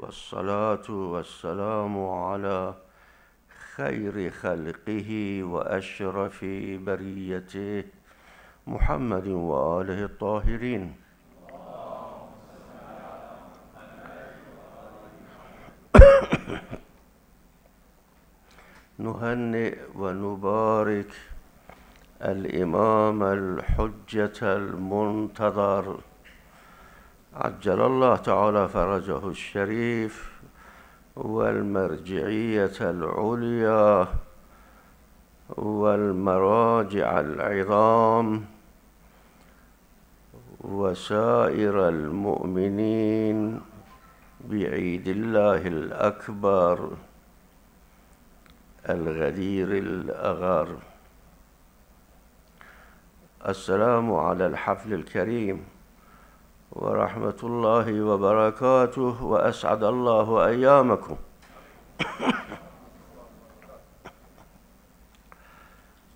والصلاة والسلام على خير خلقه وأشرف بريته محمد وآله الطاهرين نهنئ ونبارك الإمام الحجة المنتظر عجل الله تعالى فرجه الشريف والمرجعية العليا والمراجع العظام وسائر المؤمنين بعيد الله الأكبر الغدير الأغر السلام على الحفل الكريم ورحمة الله وبركاته وأسعد الله أيامكم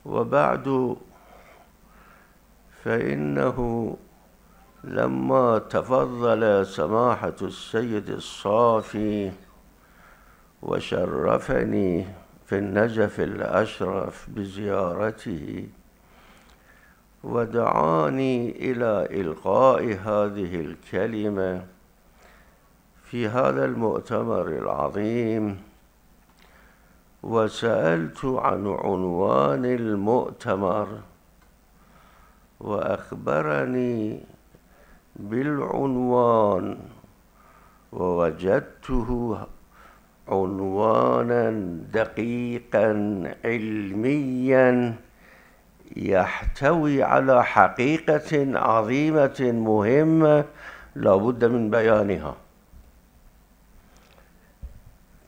وبعد فإنه لما تفضل سماحة السيد الصافي وشرفني في النجف الأشرف بزيارته ودعاني إلى إلقاء هذه الكلمة في هذا المؤتمر العظيم وسألت عن عنوان المؤتمر وأخبرني بالعنوان ووجدته عنوانا دقيقا علميا يحتوي على حقيقة عظيمة مهمة لا بد من بيانها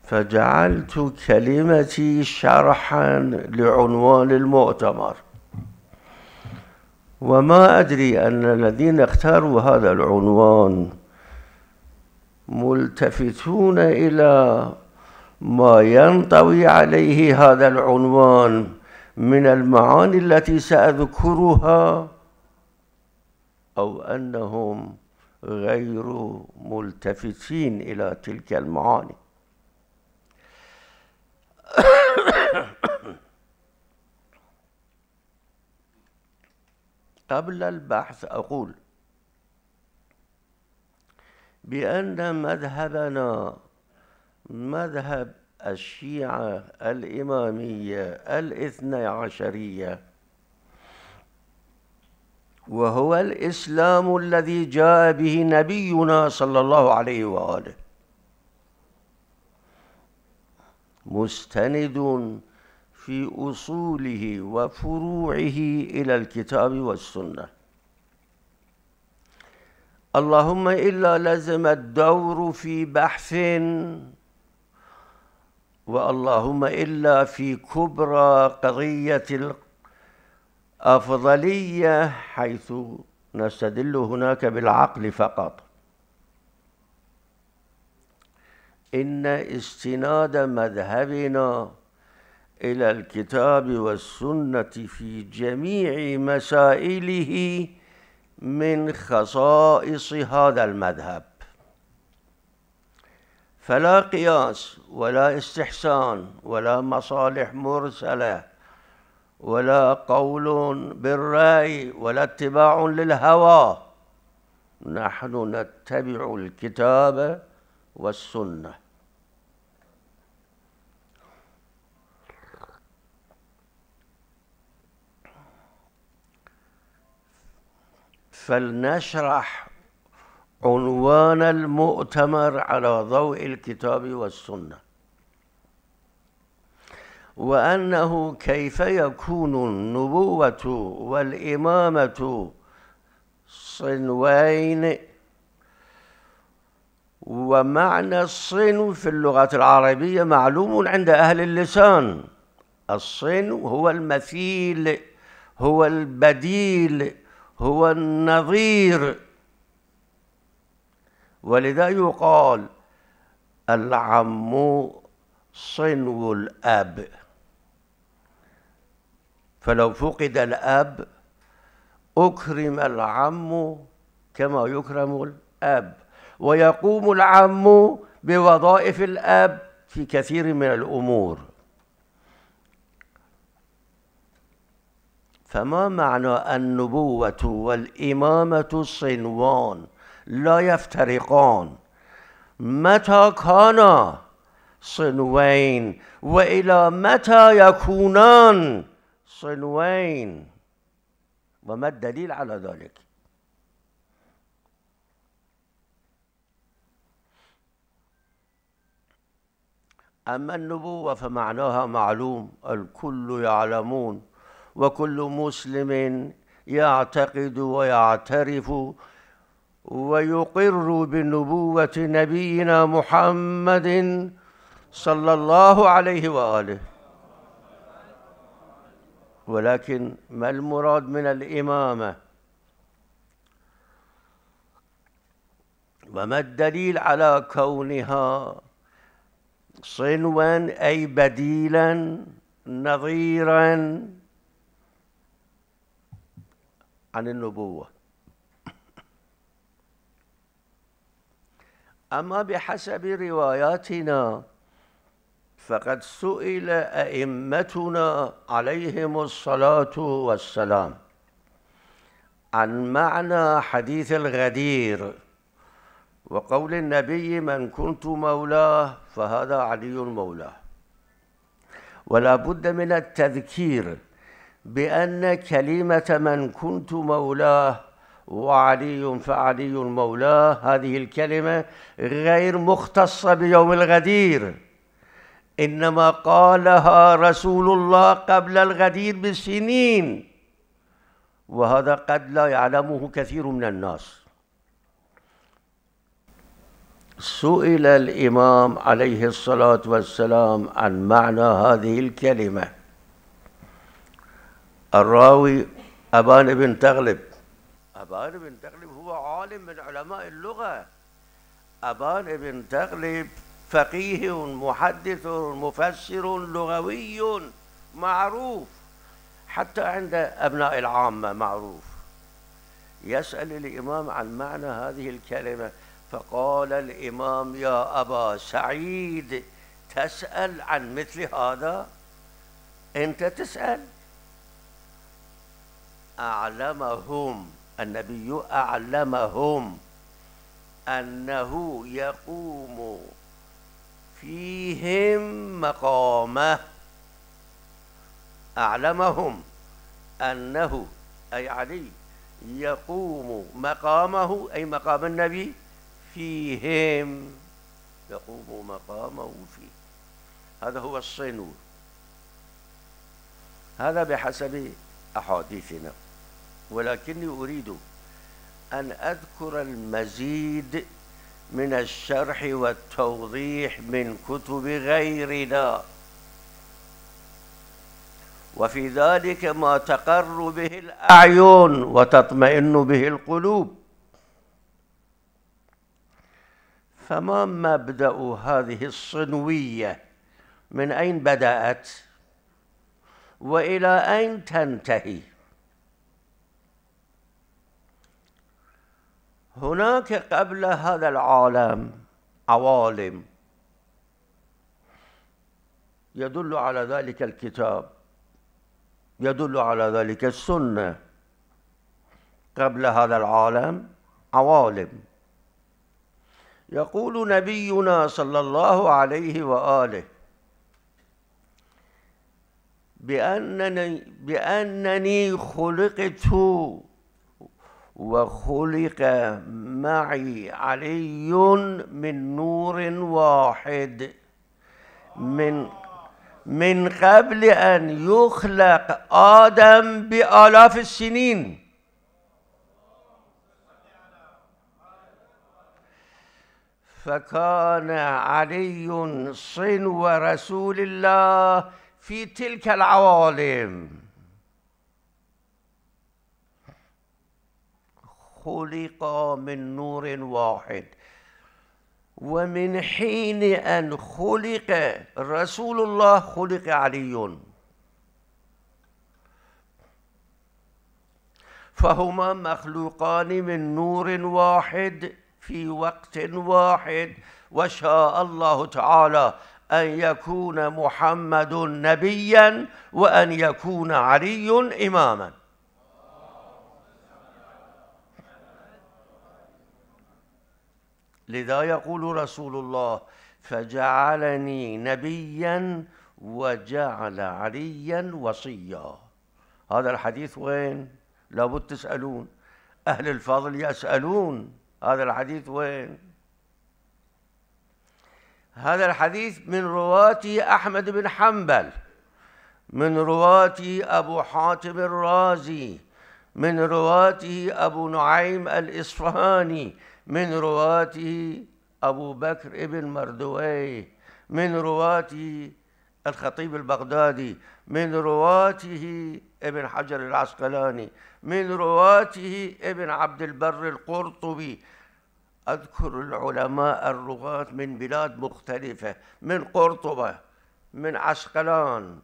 فجعلت كلمتي شرحا لعنوان المؤتمر وما أدري أن الذين اختاروا هذا العنوان ملتفتون إلى ما ينطوي عليه هذا العنوان من المعاني التي ساذكرها او انهم غير ملتفتين الى تلك المعاني قبل البحث اقول بان مذهبنا مذهب الشيعة الإمامية الاثنى عشرية وهو الإسلام الذي جاء به نبينا صلى الله عليه وآله مستند في أصوله وفروعه إلى الكتاب والسنة اللهم إلا لزم الدور في بحث واللهم إلا في كبرى قضية الأفضلية حيث نستدل هناك بالعقل فقط إن استناد مذهبنا إلى الكتاب والسنة في جميع مسائله من خصائص هذا المذهب فلا قياس ولا استحسان ولا مصالح مرسله ولا قول بالراي ولا اتباع للهوى نحن نتبع الكتاب والسنه فلنشرح عنوان المؤتمر على ضوء الكتاب والسنه وانه كيف يكون النبوه والامامه صنوين ومعنى الصين في اللغه العربيه معلوم عند اهل اللسان الصين هو المثيل هو البديل هو النظير ولذا يقال العم صنو الأب فلو فقد الأب أكرم العم كما يكرم الأب ويقوم العم بوظائف الأب في كثير من الأمور فما معنى النبوة والإمامة صنوان لا يفترقان متى كانا صنوين وإلى متى يكونان صنوين وما الدليل على ذلك أما النبوة فمعناها معلوم الكل يعلمون وكل مسلم يعتقد ويعترف ويقر بنبوة نبينا محمد صلى الله عليه وآله ولكن ما المراد من الإمامة وما الدليل على كونها صنوا أي بديلا نظيرا عن النبوه أما بحسب رواياتنا فقد سئل أئمتنا عليهم الصلاة والسلام عن معنى حديث الغدير وقول النبي من كنت مولاه فهذا علي مولاه ولا بد من التذكير بأن كلمة من كنت مولاه وعلي فعلي مولاه هذه الكلمة غير مختصة بيوم الغدير إنما قالها رسول الله قبل الغدير بسنين وهذا قد لا يعلمه كثير من الناس سئل الإمام عليه الصلاة والسلام عن معنى هذه الكلمة الراوي أبان بن تغلب أبان بن تغلب هو عالم من علماء اللغة أبان بن تغلب فقيه محدث مفسر لغوي معروف حتى عند أبناء العامة معروف يسأل الإمام عن معنى هذه الكلمة فقال الإمام يا أبا سعيد تسأل عن مثل هذا أنت تسأل أعلمهم النبي أعلمهم أنه يقوم فيهم مقامه أعلمهم أنه أي علي يقوم مقامه أي مقام النبي فيهم يقوم مقامه فيه هذا هو الصنو هذا بحسب أحاديثنا ولكني أريد أن أذكر المزيد من الشرح والتوضيح من كتب غيرنا وفي ذلك ما تقر به الأعين وتطمئن به القلوب فما مبدأ هذه الصنوية من أين بدأت وإلى أين تنتهي هناك قبل هذا العالم عوالم يدل على ذلك الكتاب يدل على ذلك السنه قبل هذا العالم عوالم يقول نبينا صلى الله عليه واله بانني بانني خلقت وخلق معي علي من نور واحد من من قبل أن يخلق آدم بآلاف السنين فكان علي صنو رسول الله في تلك العوالم خلقا من نور واحد ومن حين أن خلق رسول الله خلق علي فهما مخلوقان من نور واحد في وقت واحد وشاء الله تعالى أن يكون محمد نبيا وأن يكون علي إماما لذا يقول رسول الله فجعلني نبيا وجعل عليا وصيا هذا الحديث وين لابد تسألون أهل الفضل يسألون هذا الحديث وين هذا الحديث من رواتي أحمد بن حنبل من رواتي أبو حاتم الرازي من رواته أبو نعيم الإصفهاني من رواته أبو بكر ابن مردويه من رواته الخطيب البغدادي من رواته ابن حجر العسقلاني من رواته ابن عبد البر القرطبي أذكر العلماء الرغاة من بلاد مختلفة من قرطبة من عسقلان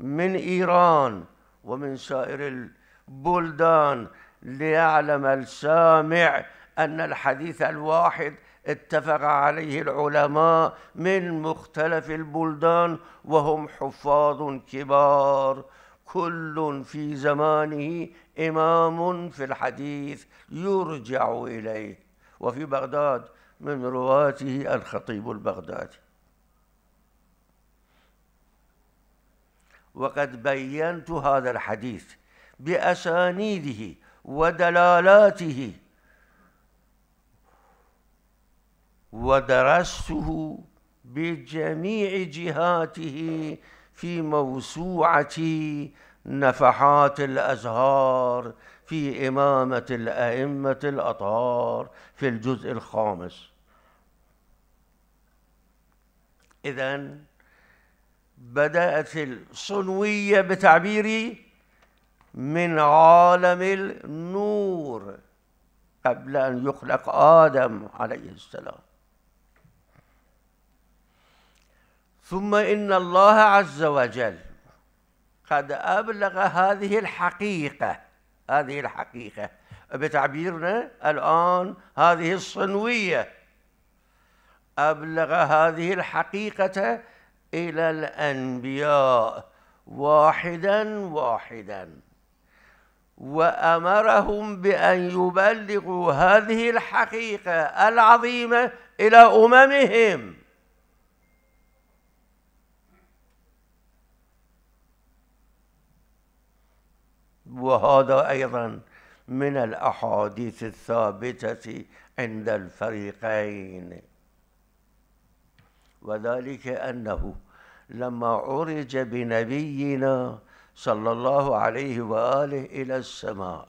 من إيران ومن سائر البلدان ليعلم السامع أن الحديث الواحد اتفق عليه العلماء من مختلف البلدان وهم حفاظ كبار كل في زمانه إمام في الحديث يرجع إليه وفي بغداد من رواته الخطيب البغدادي وقد بينت هذا الحديث بأسانيده ودلالاته ودرسته بجميع جهاته في موسوعة نفحات الأزهار في إمامة الأئمة الأطهار في الجزء الخامس إذا بدأت الصنوية بتعبيري من عالم النور قبل أن يخلق آدم عليه السلام ثم إن الله عز وجل قد أبلغ هذه الحقيقة هذه الحقيقة بتعبيرنا الآن هذه الصنوية أبلغ هذه الحقيقة إلى الأنبياء واحدا واحدا وأمرهم بأن يبلغوا هذه الحقيقة العظيمة إلى أممهم وهذا أيضا من الأحاديث الثابتة عند الفريقين وذلك أنه لما عرج بنبينا صلى الله عليه وآله إلى السماء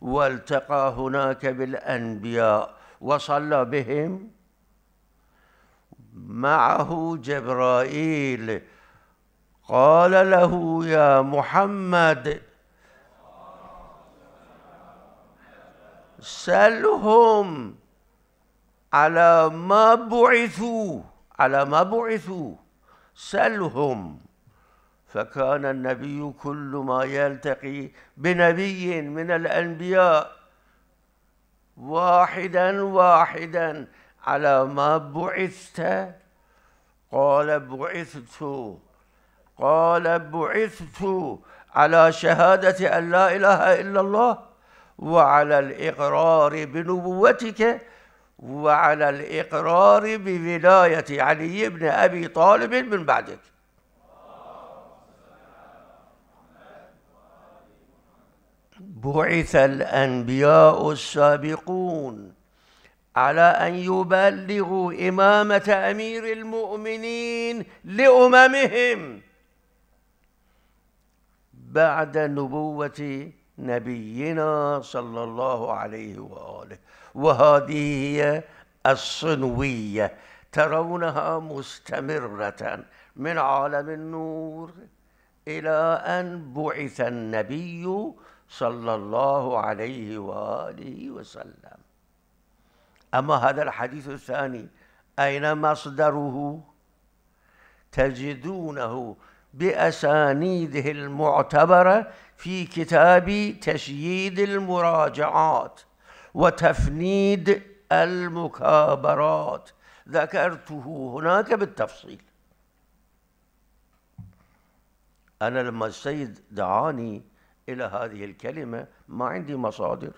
والتقى هناك بالأنبياء وصلى بهم معه جبرائيل قال له يا محمد سلهم على ما بعثوا على ما بعثوا سلهم فكان النبي كل ما يلتقي بنبي من الانبياء واحدا واحدا على ما بعثت قال بعثت قال بعثت على شهاده ان لا اله الا الله وعلى الإقرار بنبوتك وعلى الإقرار بولاية علي بن أبي طالب من بعدك بعث الأنبياء السابقون على أن يبلغوا إمامة أمير المؤمنين لأممهم بعد نبوة نبينا صلى الله عليه واله وهذه هي الصنويه ترونها مستمره من عالم النور الى ان بعث النبي صلى الله عليه واله وسلم اما هذا الحديث الثاني اين مصدره تجدونه بأسانيده المعتبرة في كتاب تشييد المراجعات وتفنيد المكابرات ذكرته هناك بالتفصيل أنا لما السيد دعاني إلى هذه الكلمة ما عندي مصادر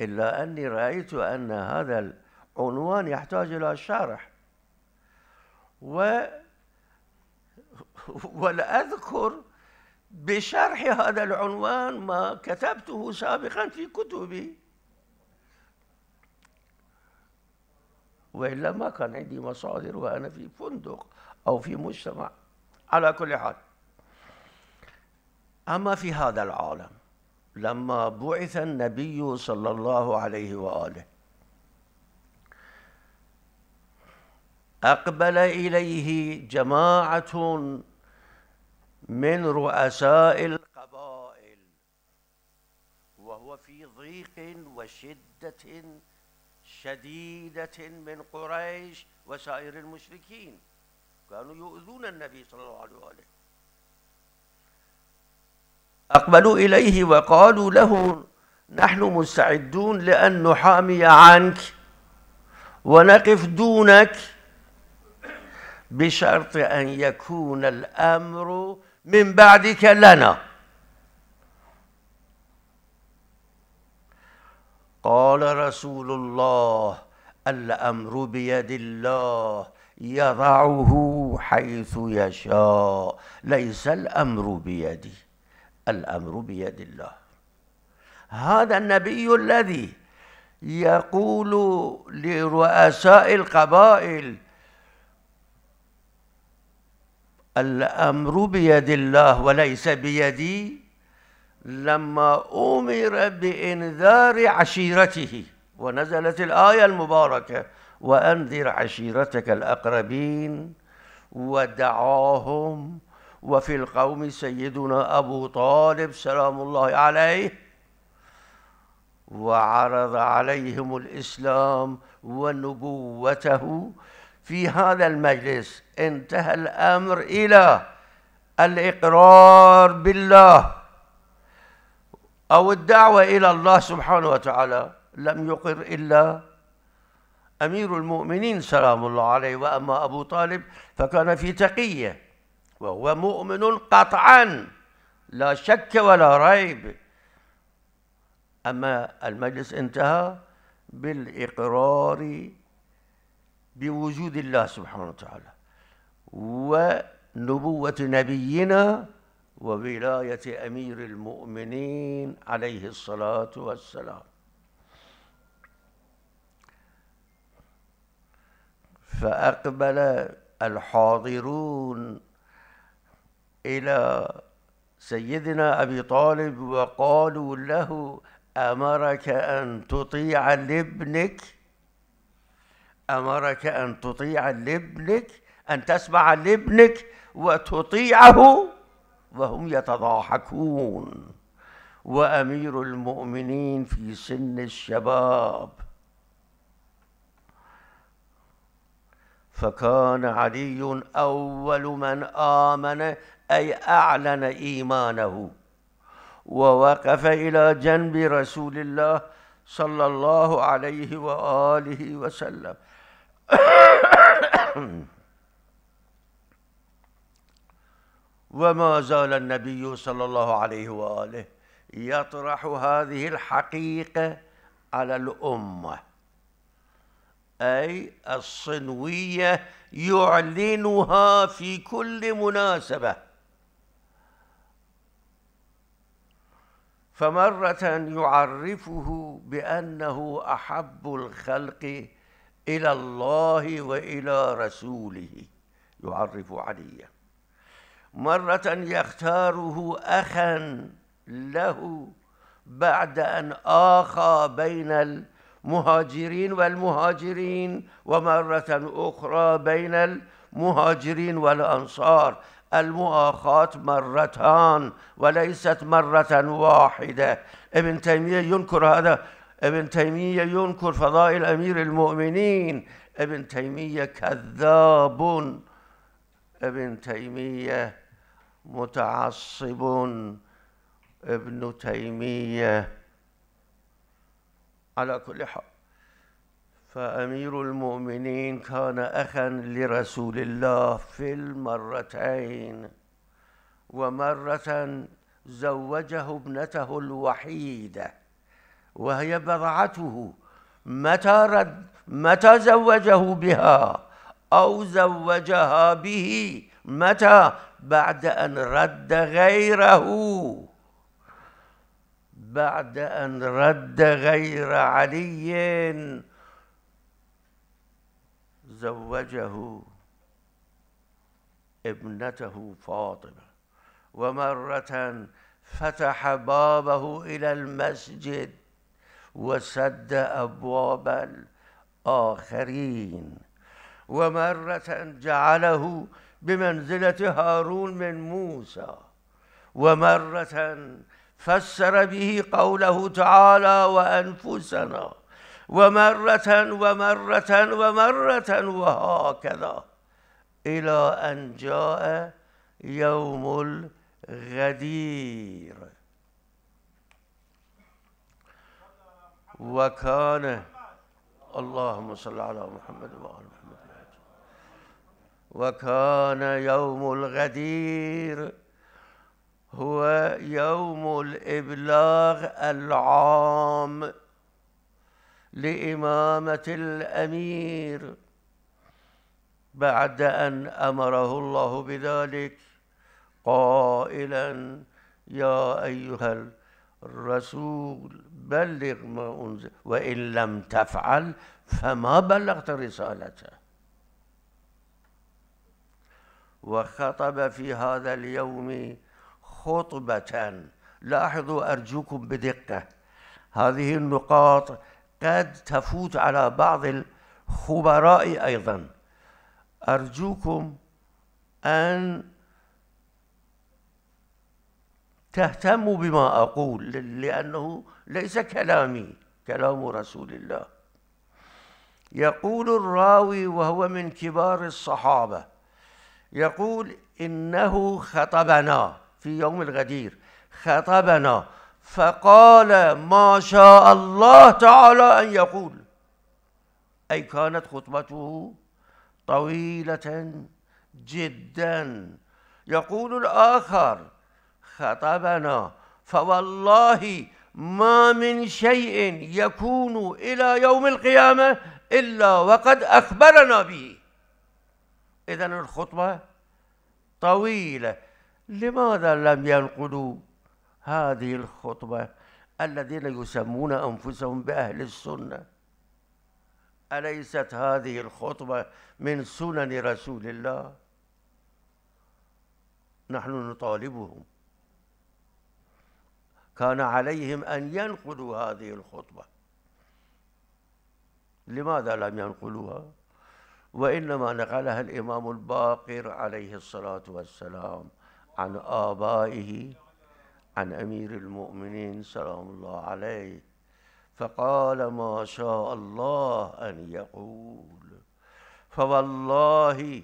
إلا أني رأيت أن هذا العنوان يحتاج إلى شرح و ولا أذكر بشرح هذا العنوان ما كتبته سابقا في كتبي وإلا ما كان عندي مصادر وأنا في فندق أو في مجتمع على كل حال أما في هذا العالم لما بعث النبي صلى الله عليه وآله أقبل إليه جماعة من رؤساء القبائل وهو في ضيق وشدة شديدة من قريش وسائر المشركين كانوا يؤذون النبي صلى الله عليه وآله أقبلوا إليه وقالوا له نحن مستعدون لأن نحامي عنك ونقف دونك بشرط أن يكون الأمر من بعدك لنا قال رسول الله الأمر بيد الله يضعه حيث يشاء ليس الأمر بيدي الأمر بيد الله هذا النبي الذي يقول لرؤساء القبائل الأمر بيد الله وليس بيدي لما أمر بإنذار عشيرته ونزلت الآية المباركة وأنذر عشيرتك الأقربين ودعاهم وفي القوم سيدنا أبو طالب سلام الله عليه وعرض عليهم الإسلام ونبوته في هذا المجلس انتهى الامر الى الاقرار بالله او الدعوه الى الله سبحانه وتعالى لم يقر الا امير المؤمنين سلام الله عليه واما ابو طالب فكان في تقيه وهو مؤمن قطعا لا شك ولا ريب اما المجلس انتهى بالاقرار بوجود الله سبحانه وتعالى ونبوة نبينا وولاية أمير المؤمنين عليه الصلاة والسلام فأقبل الحاضرون إلى سيدنا أبي طالب وقالوا له أمرك أن تطيع لابنك أمرك أن تطيع لابنك أن تسمع لابنك وتطيعه وهم يتضاحكون وأمير المؤمنين في سن الشباب فكان علي أول من آمن أي أعلن إيمانه ووقف إلى جنب رسول الله صلى الله عليه وآله وسلم وما زال النبي صلى الله عليه واله يطرح هذه الحقيقه على الامه اي الصنويه يعلنها في كل مناسبه فمره يعرفه بانه احب الخلق إلى الله وإلى رسوله يعرف عليا مرة يختاره أخا له بعد أن آخى بين المهاجرين والمهاجرين ومرة أخرى بين المهاجرين والأنصار المؤاخاة مرتان وليست مرة واحدة ابن تيمية ينكر هذا ابن تيمية ينكر فضائل أمير المؤمنين ابن تيمية كذاب ابن تيمية متعصب ابن تيمية على كل حال فأمير المؤمنين كان أخا لرسول الله في المرتين ومرة زوجه ابنته الوحيده وهي بضعته متى رد متى زوجه بها أو زوجها به متى بعد أن رد غيره بعد أن رد غير علي زوجه ابنته فاطمة ومرة فتح بابه إلى المسجد وسد أبواب الآخرين ومرة جعله بمنزلة هارون من موسى ومرة فسر به قوله تعالى وأنفسنا ومرة ومرة ومرة وهكذا إلى أن جاء يوم الغدير وكان اللهم صل على محمد وعلى محمد وكان يوم الغدير هو يوم الإبلاغ العام لإمامة الأمير بعد أن أمره الله بذلك قائلا يا أيها الرسول بلغ ما أنزل وإن لم تفعل فما بلغت رسالته وخطب في هذا اليوم خطبة لاحظوا أرجوكم بدقة هذه النقاط قد تفوت على بعض الخبراء أيضا أرجوكم أن تهتم بما أقول لأنه ليس كلامي كلام رسول الله يقول الراوي وهو من كبار الصحابة يقول إنه خطبنا في يوم الغدير خطبنا فقال ما شاء الله تعالى أن يقول أي كانت خطبته طويلة جدا يقول الآخر خطبنا فوالله ما من شيء يكون إلى يوم القيامة إلا وقد أخبرنا به إذا الخطبة طويلة لماذا لم ينقلوا هذه الخطبة الذين يسمون أنفسهم بأهل السنة أليست هذه الخطبة من سنن رسول الله نحن نطالبهم كان عليهم أن ينقلوا هذه الخطبة لماذا لم ينقلوها؟ وإنما نقلها الإمام الباقر عليه الصلاة والسلام عن آبائه عن أمير المؤمنين سلام الله عليه فقال ما شاء الله أن يقول فوالله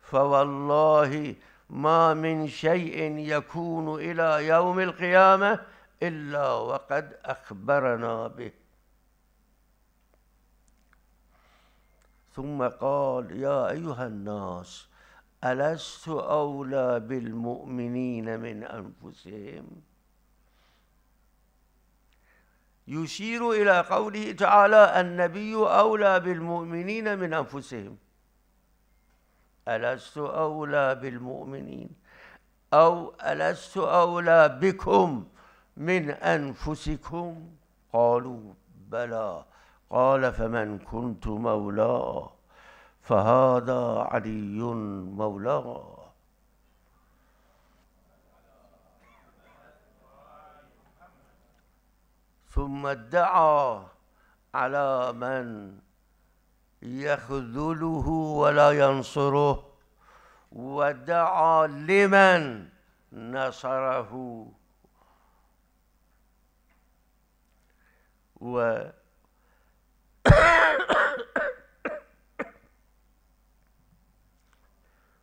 فوالله ما من شيء يكون إلى يوم القيامة إلا وقد أخبرنا به ثم قال يا أيها الناس ألست أولى بالمؤمنين من أنفسهم يشير إلى قوله تعالى النبي أولى بالمؤمنين من أنفسهم ألست أولى بالمؤمنين أو ألست أولى بكم من أنفسكم قالوا بلى قال فمن كنت مولاه فهذا علي مولاه ثم ادعى على من يخذله ولا ينصره ودعا لمن نصره و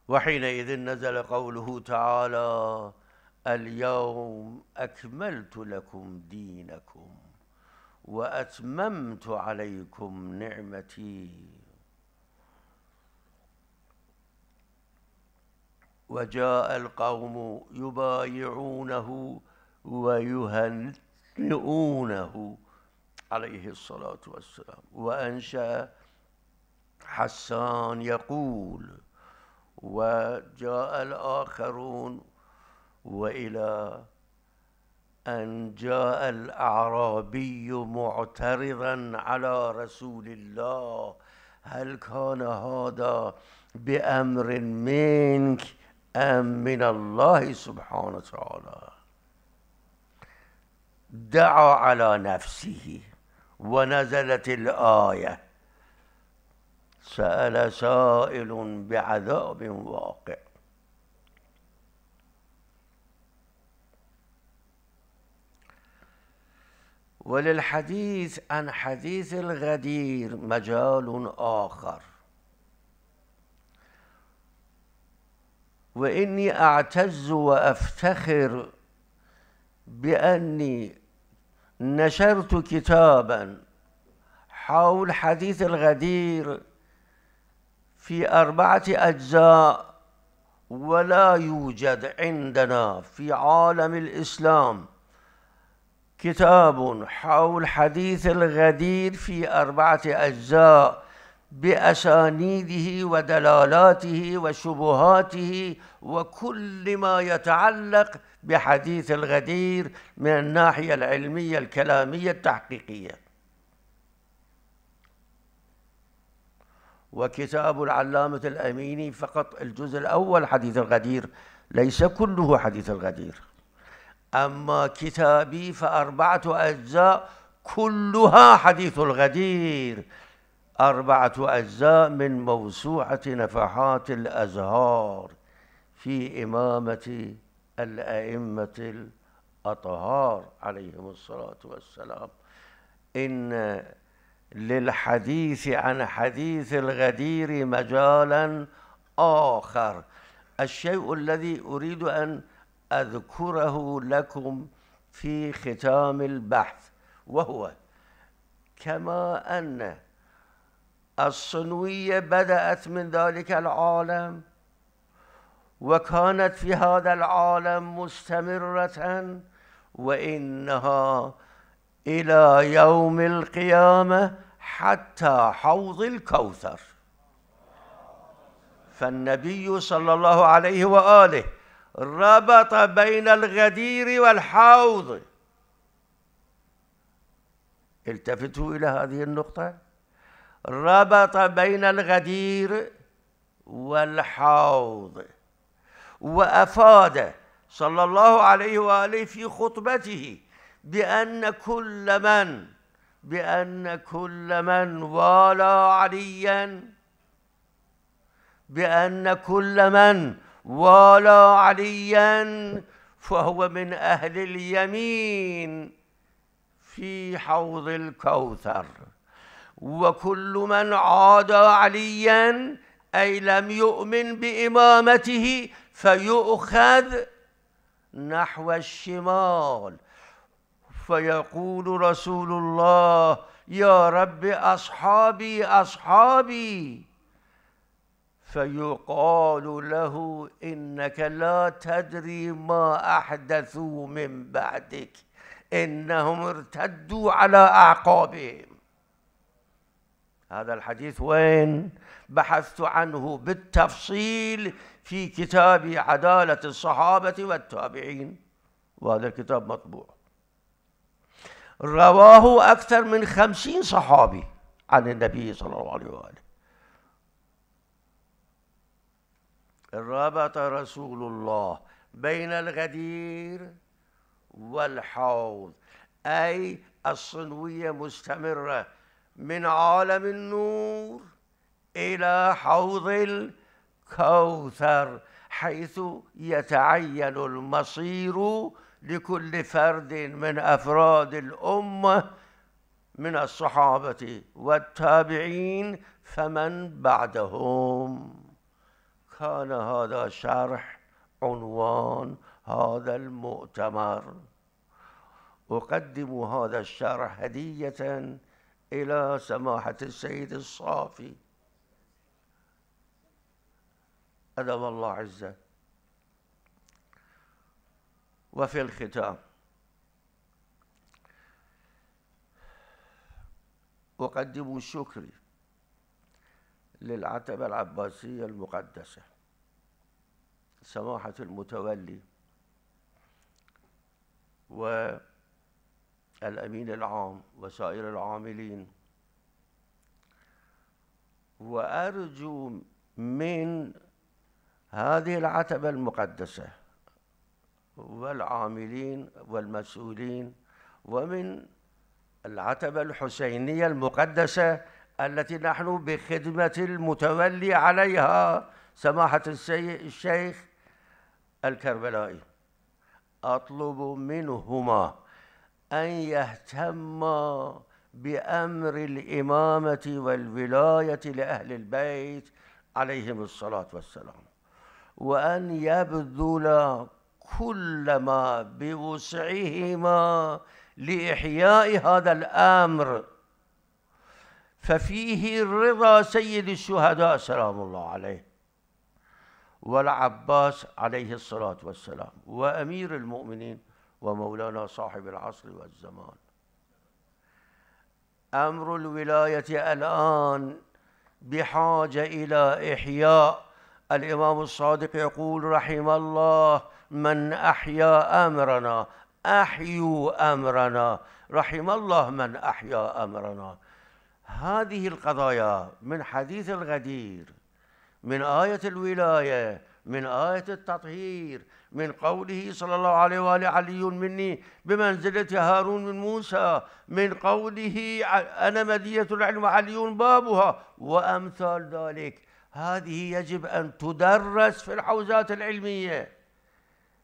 وحينئذ نزل قوله تعالى اليوم أكملت لكم دينكم وأتممت عليكم نعمتي وجاء القوم يبايعونه ويهنئونه عليه الصلاة والسلام وأنشأ حسان يقول وجاء الآخرون وإلى أن جاء الأعرابي معترضا على رسول الله هل كان هذا بأمر منك أم من الله سبحانه وتعالى دعا على نفسه ونزلت الآية سأل سائل بعذاب واقع وللحديث عن حديث الغدير مجال آخر وإني أعتز وأفتخر بأني نشرت كتابا حول حديث الغدير في أربعة أجزاء ولا يوجد عندنا في عالم الإسلام كتاب حول حديث الغدير في أربعة أجزاء بأسانيده ودلالاته وشبهاته وكل ما يتعلق بحديث الغدير من الناحية العلمية الكلامية التحقيقية وكتاب العلامة الأميني فقط الجزء الأول حديث الغدير ليس كله حديث الغدير أما كتابي فأربعة أجزاء كلها حديث الغدير أربعة أجزاء من موسوعة نفحات الأزهار في إمامة الأئمة الأطهار عليهم الصلاة والسلام إن للحديث عن حديث الغدير مجالا آخر الشيء الذي أريد أن أذكره لكم في ختام البحث وهو كما أن الصنوية بدأت من ذلك العالم وكانت في هذا العالم مستمرة وإنها إلى يوم القيامة حتى حوض الكوثر فالنبي صلى الله عليه وآله ربط بين الغدير والحوض التفتوا إلى هذه النقطة ربط بين الغدير والحوض وافاد صلى الله عليه واله في خطبته بان كل من بان كل من والى عليا بان كل من والى عليا فهو من اهل اليمين في حوض الكوثر وكل من عادى عليا أي لم يؤمن بإمامته فيؤخذ نحو الشمال فيقول رسول الله يا رب أصحابي أصحابي فيقال له إنك لا تدري ما أحدثوا من بعدك إنهم ارتدوا على أعقابهم هذا الحديث وين؟ بحثت عنه بالتفصيل في كتابي عدالة الصحابة والتابعين وهذا الكتاب مطبوع رواه أكثر من خمسين صحابي عن النبي صلى الله عليه وآله ربط رسول الله بين الغدير والحوض أي الصنوية مستمرة من عالم النور إلى حوض الكوثر حيث يتعين المصير لكل فرد من أفراد الأمة من الصحابة والتابعين فمن بعدهم كان هذا شرح عنوان هذا المؤتمر أقدم هذا الشرح هدية إلى سماحة السيد الصافي أدب الله عزه وفي الختام أقدم شكري للعتبة العباسية المقدسة سماحة المتولي والأمين العام وسائر العاملين وأرجو من هذه العتبة المقدسة والعاملين والمسؤولين ومن العتبة الحسينية المقدسة التي نحن بخدمة المتولي عليها سماحة الشيخ الكربلائي أطلب منهما أن يهتما بأمر الإمامة والولاية لأهل البيت عليهم الصلاة والسلام وأن يبذل كل ما بوسعهما لإحياء هذا الأمر ففيه رضا سيد الشهداء سلام الله عليه والعباس عليه الصلاة والسلام وأمير المؤمنين ومولانا صاحب العصر والزمان أمر الولاية الآن بحاجة إلى إحياء الإمام الصادق يقول رحم الله من أحيا أمرنا أحيوا أمرنا رحم الله من أحيا أمرنا هذه القضايا من حديث الغدير من آية الولاية من آية التطهير من قوله صلى الله عليه وآله علي مني بمنزلة هارون من موسى من قوله أنا مدية العلم علي بابها وأمثال ذلك هذه يجب أن تدرس في الحوزات العلمية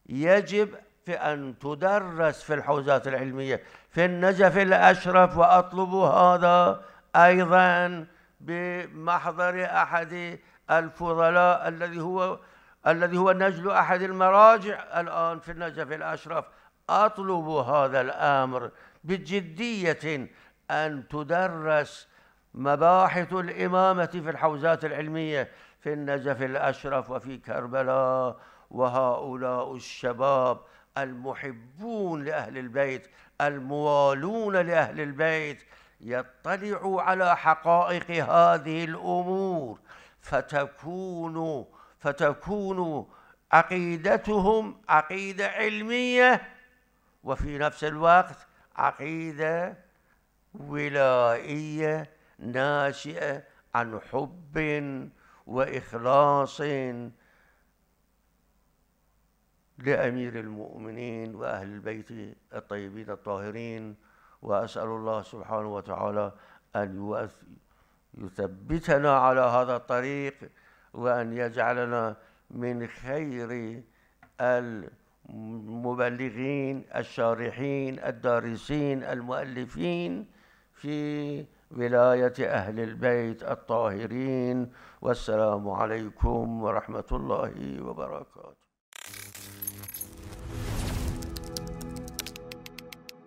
يجب في أن تدرس في الحوزات العلمية في النجف الأشرف وأطلب هذا أيضا بمحضر أحد الفضلاء الذي هو الذي هو نجل أحد المراجع الآن في النجف الأشرف أطلب هذا الأمر بجدية أن تدرس مباحث الإمامة في الحوزات العلمية في النجف الأشرف وفي كربلاء وهؤلاء الشباب المحبون لأهل البيت الموالون لأهل البيت يطلعوا على حقائق هذه الأمور فتكون فتكون عقيدتهم عقيدة علمية وفي نفس الوقت عقيدة ولائية ناشئه عن حب واخلاص لامير المؤمنين واهل البيت الطيبين الطاهرين واسال الله سبحانه وتعالى ان يثبتنا على هذا الطريق وان يجعلنا من خير المبلغين الشارحين الدارسين المؤلفين في ولاية أهل البيت الطاهرين والسلام عليكم ورحمة الله وبركاته